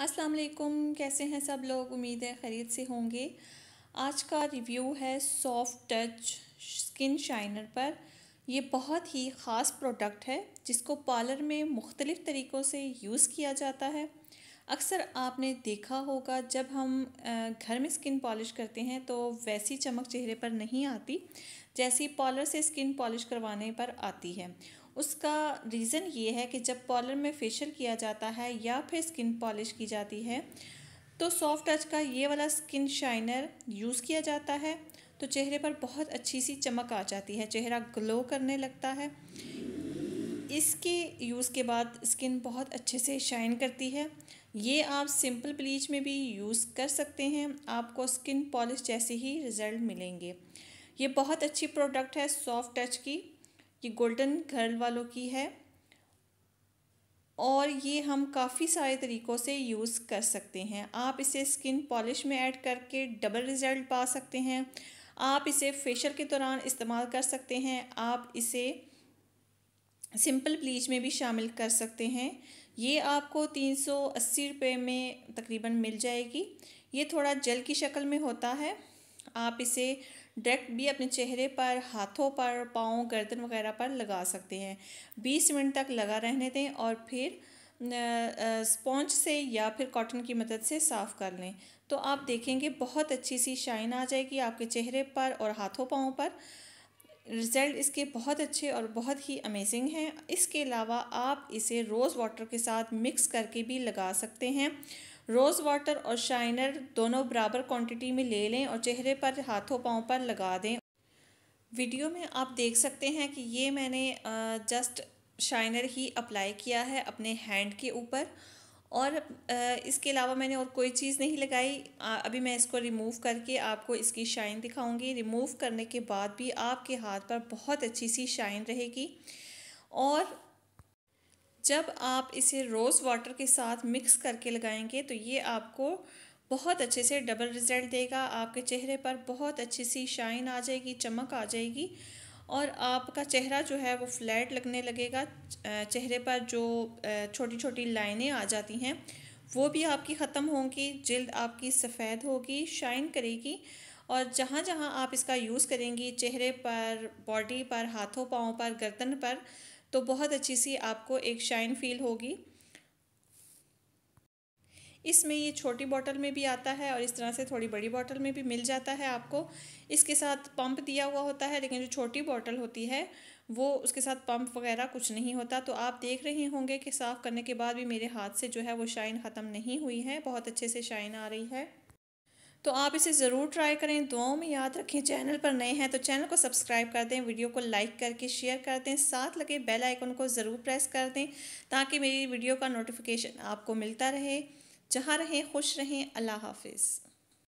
अस्सलाम वालेकुम कैसे हैं सब लोग उम्मीद है ख़रीद से होंगे आज का रिव्यू है सॉफ्ट टच स्किन शाइनर पर यह बहुत ही ख़ास प्रोडक्ट है जिसको पार्लर में मुख्तलिफ़ तरीक़ों से यूज़ किया जाता है अक्सर आपने देखा होगा जब हम घर में स्किन पॉलिश करते हैं तो वैसी चमक चेहरे पर नहीं आती जैसी पार्लर से स्किन पॉलिश करवाने पर आती है उसका रीज़न ये है कि जब पॉलर में फेशियल किया जाता है या फिर स्किन पॉलिश की जाती है तो सॉफ्ट टच का ये वाला स्किन शाइनर यूज़ किया जाता है तो चेहरे पर बहुत अच्छी सी चमक आ जाती है चेहरा ग्लो करने लगता है इसके यूज़ के बाद स्किन बहुत अच्छे से शाइन करती है ये आप सिंपल ब्लीच में भी यूज़ कर सकते हैं आपको स्किन पॉलिश जैसे ही रिज़ल्ट मिलेंगे ये बहुत अच्छी प्रोडक्ट है सॉफ्ट टच की ये गोल्डन गर्ल वालों की है और ये हम काफ़ी सारे तरीक़ों से यूज़ कर सकते हैं आप इसे स्किन पॉलिश में ऐड करके डबल रिज़ल्ट पा सकते हैं आप इसे फेशियल के दौरान इस्तेमाल कर सकते हैं आप इसे सिंपल ब्लीच में भी शामिल कर सकते हैं ये आपको तीन सौ अस्सी रुपये में तकरीबन मिल जाएगी ये थोड़ा जल की शक्ल में होता है आप इसे डायरेक्ट भी अपने चेहरे पर हाथों पर पाँव गर्दन वगैरह पर लगा सकते हैं बीस मिनट तक लगा रहने दें और फिर स्पॉन्ज से या फिर कॉटन की मदद से साफ़ कर लें तो आप देखेंगे बहुत अच्छी सी शाइन आ जाएगी आपके चेहरे पर और हाथों पाँव पर रिज़ल्ट इसके बहुत अच्छे और बहुत ही अमेजिंग हैं इसके अलावा आप इसे रोज़ वाटर के साथ मिक्स करके भी लगा सकते हैं रोज़ वाटर और शाइनर दोनों बराबर क्वांटिटी में ले लें और चेहरे पर हाथों पाँव पर लगा दें वीडियो में आप देख सकते हैं कि ये मैंने जस्ट शाइनर ही अप्लाई किया है अपने हैंड के ऊपर और इसके अलावा मैंने और कोई चीज़ नहीं लगाई अभी मैं इसको रिमूव करके आपको इसकी शाइन दिखाऊंगी रिमूव करने के बाद भी आपके हाथ पर बहुत अच्छी सी शाइन रहेगी और जब आप इसे रोज़ वाटर के साथ मिक्स करके लगाएंगे तो ये आपको बहुत अच्छे से डबल रिज़ल्ट देगा आपके चेहरे पर बहुत अच्छी सी शाइन आ जाएगी चमक आ जाएगी और आपका चेहरा जो है वो फ्लैट लगने लगेगा चेहरे पर जो छोटी छोटी लाइनें आ जाती हैं वो भी आपकी ख़त्म होंगी जल्द आपकी सफ़ेद होगी शाइन करेगी और जहाँ जहाँ आप इसका यूज़ करेंगी चेहरे पर बॉडी पर हाथों पाँव पर गर्दन पर तो बहुत अच्छी सी आपको एक शाइन फील होगी इसमें ये छोटी बॉटल में भी आता है और इस तरह से थोड़ी बड़ी बॉटल में भी मिल जाता है आपको इसके साथ पंप दिया हुआ होता है लेकिन जो छोटी बॉटल होती है वो उसके साथ पंप वगैरह कुछ नहीं होता तो आप देख रहे होंगे कि साफ़ करने के बाद भी मेरे हाथ से जो है वो शाइन ख़त्म नहीं हुई है बहुत अच्छे से शाइन आ रही है तो आप इसे ज़रूर ट्राई करें दुआओं में याद रखें चैनल पर नए हैं तो चैनल को सब्सक्राइब कर दें वीडियो को लाइक करके शेयर कर दें साथ लगे बेल आइकन को ज़रूर प्रेस कर दें ताकि मेरी वीडियो का नोटिफिकेशन आपको मिलता रहे जहाँ रहें खुश रहें अल्लाह हाफिज़